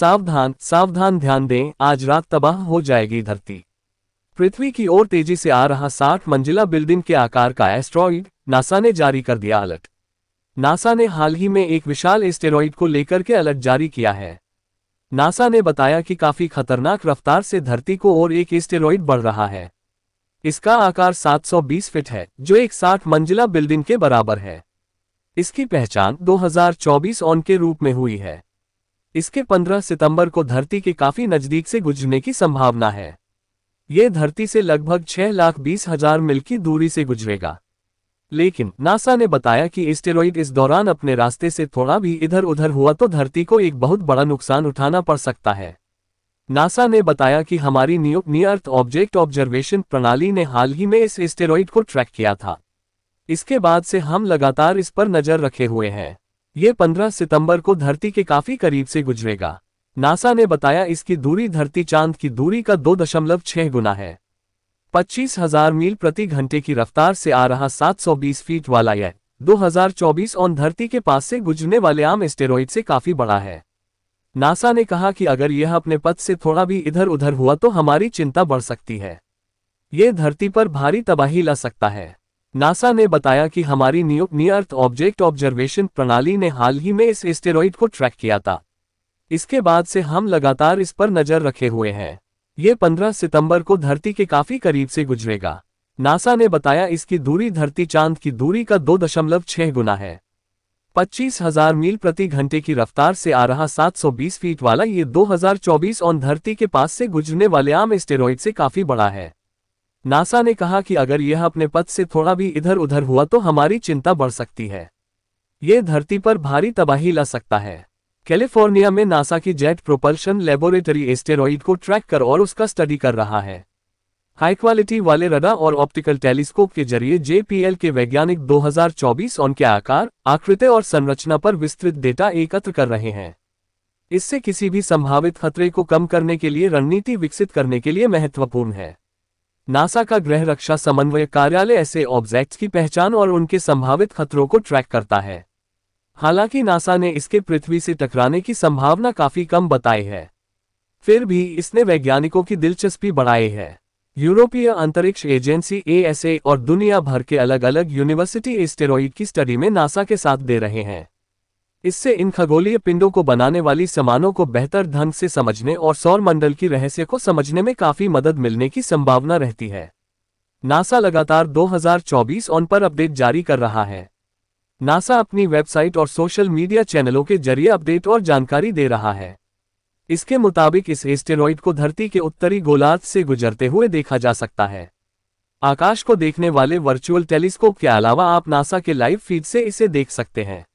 सावधान सावधान ध्यान दें आज रात तबाह हो जाएगी धरती पृथ्वी की ओर तेजी से आ रहा साठ मंजिला बिल्डिंग के आकार का एस्ट्रॉइड नासा ने जारी कर दिया अलर्ट नासा ने हाल ही में एक विशाल एस्टेरॉइड को लेकर के अलर्ट जारी किया है नासा ने बताया कि काफी खतरनाक रफ्तार से धरती को और एक एस्टेरॉइड बढ़ रहा है इसका आकार 720 फीट है जो एक 60 मंजिला बिल्डिंग के बराबर है इसकी पहचान 2024 ऑन के रूप में हुई है इसके 15 सितंबर को धरती के काफी नजदीक से गुजरने की संभावना है यह धरती से लगभग छह लाख बीस हजार मील की दूरी से गुजरेगा लेकिन नासा ने बताया कि स्टेरॉइड इस दौरान अपने रास्ते से थोड़ा भी इधर उधर हुआ तो धरती को एक बहुत बड़ा नुकसान उठाना पड़ सकता है नासा ने बताया कि हमारी न्यू नियर्थ ऑब्जेक्ट ऑब्जर्वेशन प्रणाली ने हाल ही में इस स्टेरॉइड को ट्रैक किया था इसके बाद से हम लगातार इस पर नजर रखे हुए हैं ये 15 सितंबर को धरती के काफी करीब से गुजरेगा नासा ने बताया इसकी दूरी धरती चांद की दूरी का दो दशमलव छह गुना है पच्चीस हजार मील प्रति घंटे की रफ्तार से आ रहा 720 फीट वाला यह 2024 ऑन धरती के पास से गुजरने वाले आम एस्टेरॉइड से काफी बड़ा है नासा ने कहा कि अगर यह अपने पद से थोड़ा भी इधर उधर हुआ तो हमारी चिंता बढ़ सकती है ये धरती पर भारी तबाही ला सकता है नासा ने बताया कि हमारी नियुक्त नियर्थ ऑब्जेक्ट ऑब्जर्वेशन प्रणाली ने हाल ही में इस एस्टेरॉइड को ट्रैक किया था इसके बाद से हम लगातार इस पर नजर रखे हुए हैं ये 15 सितंबर को धरती के काफी करीब से गुजरेगा नासा ने बताया इसकी दूरी धरती चांद की दूरी का दो दशमलव छह गुना है पच्चीस हजार मील प्रति घंटे की रफ्तार से आ रहा 720 फीट वाला ये 2024 ऑन धरती के पास से गुजरने वाले आम एस्टेरॉइड से काफी बड़ा है नासा ने कहा कि अगर यह अपने पद से थोड़ा भी इधर उधर हुआ तो हमारी चिंता बढ़ सकती है ये धरती पर भारी तबाही ला सकता है कैलिफोर्निया में नासा की जेट प्रोपल्शन लेबोरेटरी एस्टेरॉइड को ट्रैक कर और उसका स्टडी कर रहा है हाई क्वालिटी वाले रडा और ऑप्टिकल टेलीस्कोप के जरिए जेपीएल के वैज्ञानिक 2024 उनके आकार आकृति और संरचना पर विस्तृत डेटा एकत्र कर रहे हैं इससे किसी भी संभावित खतरे को कम करने के लिए रणनीति विकसित करने के लिए महत्वपूर्ण है नासा का ग्रह रक्षा समन्वय कार्यालय ऐसे ऑब्जेक्ट्स की पहचान और उनके संभावित खतरों को ट्रैक करता है हालांकि नासा ने इसके पृथ्वी से टकराने की संभावना काफी कम बताई है फिर भी इसने वैज्ञानिकों की दिलचस्पी बढ़ाई है यूरोपीय अंतरिक्ष एजेंसी एएसए और दुनिया भर के अलग अलग यूनिवर्सिटी स्टेरॉइड की स्टडी में नासा के साथ दे रहे हैं इससे इन खगोलीय पिंडों को बनाने वाली सामानों को बेहतर ढंग से समझने और सौर मंडल की रहस्य को समझने में काफी मदद मिलने की संभावना रहती है नासा लगातार 2024 ऑन पर अपडेट जारी कर रहा है नासा अपनी वेबसाइट और सोशल मीडिया चैनलों के जरिए अपडेट और जानकारी दे रहा है इसके मुताबिक इस एस्टेरॉइड को धरती के उत्तरी गोलार्थ से गुजरते हुए देखा जा सकता है आकाश को देखने वाले वर्चुअल टेलीस्कोप के अलावा आप नासा के लाइव फीड से इसे देख सकते हैं